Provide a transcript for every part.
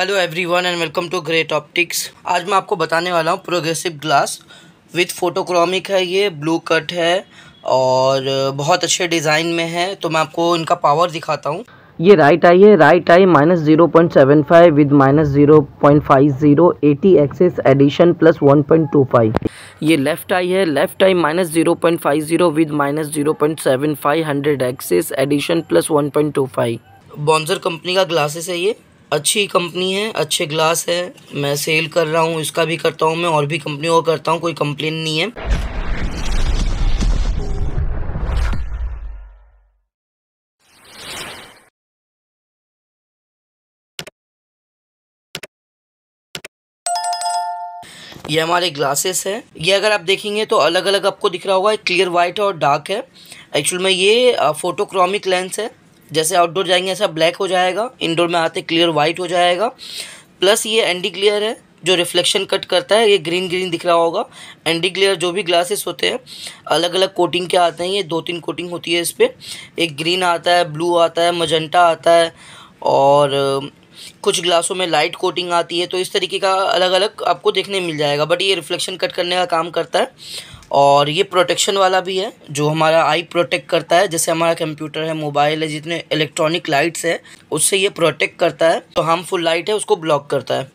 hello everyone and welcome to Great Optics आज मैं आपको बताने वाला हूँ प्रोग्रेसिव ग्लास विथ फोटोक्रोमिक है ये ब्लू कट है और बहुत अच्छे डिज़ाइन में है तो मैं आपको इनका पावर दिखाता हूँ ये राइट आई है right eye minus zero point seven five with minus zero point five zero eighty axis addition plus one point two five ये लेफ्ट आई है left eye minus zero point five zero with minus zero point seven five hundred axis addition plus one point two five Bonzer company का glasses है ये अच्छी company है अच्छे glass है मैं सेल कर रहा हूँ इसका भी करता हूँ मैं और भी कंपनी और करता हूँ कोई कंप्लेन नहीं है ये हमारे ग्लासेस हैं ये अगर आप देखेंगे तो अलग अलग आपको दिख रहा होगा क्लियर वाइट और डार्क है एक्चुअल में ये फोटोक्रोमिक लेंस है जैसे आउटडोर जाएंगे ऐसा ब्लैक हो जाएगा इनडोर में आते क्लियर वाइट हो जाएगा प्लस ये एंडी क्लियर है जो रिफ्लेक्शन कट करता है ये ग्रीन ग्रीन दिख रहा होगा एंडी क्लियर जो भी ग्लासेस होते हैं अलग अलग कोटिंग के आते हैं ये दो तीन कोटिंग होती है इस पर एक ग्रीन आता है ब्लू आता है मजंटा आता है और कुछ ग्लासों में लाइट कोटिंग आती है तो इस तरीके का अलग अलग आपको देखने मिल जाएगा बट ये रिफ्लेक्शन कट करने का काम करता है और ये प्रोटेक्शन वाला भी है जो हमारा आई प्रोटेक्ट करता है जैसे हमारा कंप्यूटर है मोबाइल है जितने इलेक्ट्रॉनिक लाइट्स है उससे ये प्रोटेक्ट करता है तो हार्मफुल लाइट है उसको ब्लॉक करता है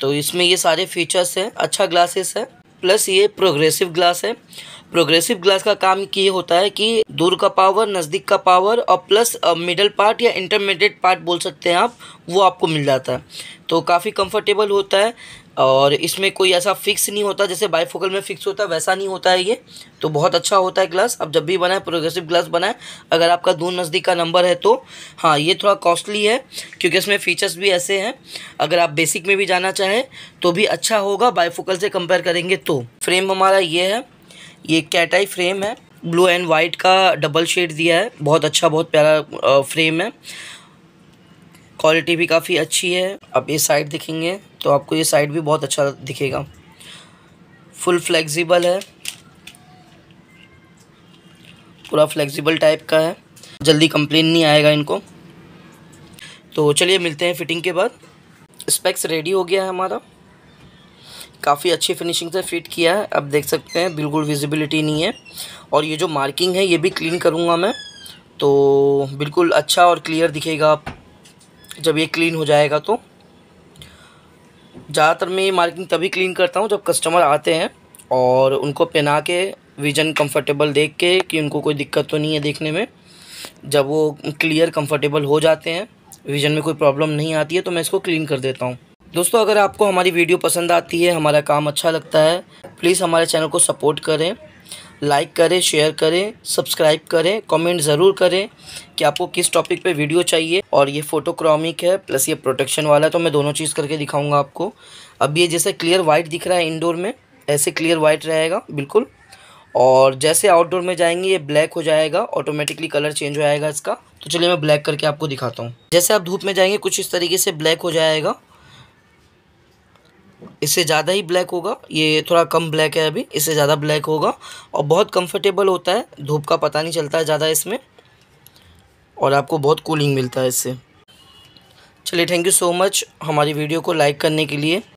तो इसमें ये सारे फीचर्स हैं अच्छा ग्लासेस है प्लस ये प्रोग्रेसिव ग्लास है प्रोग्रेसिव ग्लास का काम ये होता है कि दूर का पावर नज़दीक का पावर और प्लस मिडल पार्ट या इंटरमीडिएट पार्ट बोल सकते हैं आप वो आपको मिल जाता है तो काफ़ी कंफर्टेबल होता है और इसमें कोई ऐसा फिक्स नहीं होता जैसे बाईफोकल में फिक्स होता है वैसा नहीं होता है ये तो बहुत अच्छा होता है ग्लास अब जब भी बनाए प्रोग्रेसिव ग्लास बनाए अगर आपका दूर नज़दीक का नंबर है तो हाँ ये थोड़ा कॉस्टली है क्योंकि इसमें फ़ीचर्स भी ऐसे हैं अगर आप बेसिक में भी जाना चाहें तो भी अच्छा होगा बाईफोकल से कंपेयर करेंगे तो फ्रेम हमारा ये है ये कैटाई फ्रेम है ब्लू एंड वाइट का डबल शेड दिया है बहुत अच्छा बहुत प्यारा फ्रेम है क्वालिटी भी काफ़ी अच्छी है आप ये साइड दिखेंगे तो आपको ये साइड भी बहुत अच्छा दिखेगा फुल फ्लेक्सिबल है पूरा फ्लेक्सिबल टाइप का है जल्दी कंप्लेन नहीं आएगा इनको तो चलिए मिलते हैं फिटिंग के बाद स्पेक्स रेडी हो गया है हमारा काफ़ी अच्छी फिनिशिंग से फिट किया है अब देख सकते हैं बिल्कुल विजिबिलिटी नहीं है और ये जो मार्किंग है ये भी क्लीन करूँगा मैं तो बिल्कुल अच्छा और क्लियर दिखेगा जब ये क्लीन हो जाएगा तो ज़्यादातर मैं ये मार्किंग तभी क्लीन करता हूँ जब कस्टमर आते हैं और उनको पहना के विज़न कंफर्टेबल देख के कि उनको कोई दिक्कत तो नहीं है देखने में जब वो क्लियर कंफर्टेबल हो जाते हैं विज़न में कोई प्रॉब्लम नहीं आती है तो मैं इसको क्लीन कर देता हूँ दोस्तों अगर आपको हमारी वीडियो पसंद आती है हमारा काम अच्छा लगता है प्लीज़ हमारे चैनल को सपोर्ट करें लाइक करें शेयर करें सब्सक्राइब करें कमेंट ज़रूर करें कि आपको किस टॉपिक पे वीडियो चाहिए और ये फोटोक्रॉमिक है प्लस ये प्रोटेक्शन वाला है तो मैं दोनों चीज़ करके दिखाऊंगा आपको अब ये जैसे क्लियर वाइट दिख रहा है इंडोर में ऐसे क्लियर वाइट रहेगा बिल्कुल और जैसे आउटडोर में जाएंगे ये ब्लैक हो जाएगा ऑटोमेटिकली कलर चेंज हो जाएगा इसका तो चलिए मैं ब्लैक करके आपको दिखाता हूँ जैसे आप धूप में जाएंगे कुछ इस तरीके से ब्लैक हो जाएगा इससे ज़्यादा ही ब्लैक होगा ये थोड़ा कम ब्लैक है अभी इससे ज़्यादा ब्लैक होगा और बहुत कंफर्टेबल होता है धूप का पता नहीं चलता है ज़्यादा इसमें और आपको बहुत कूलिंग मिलता है इससे चलिए थैंक यू सो मच हमारी वीडियो को लाइक करने के लिए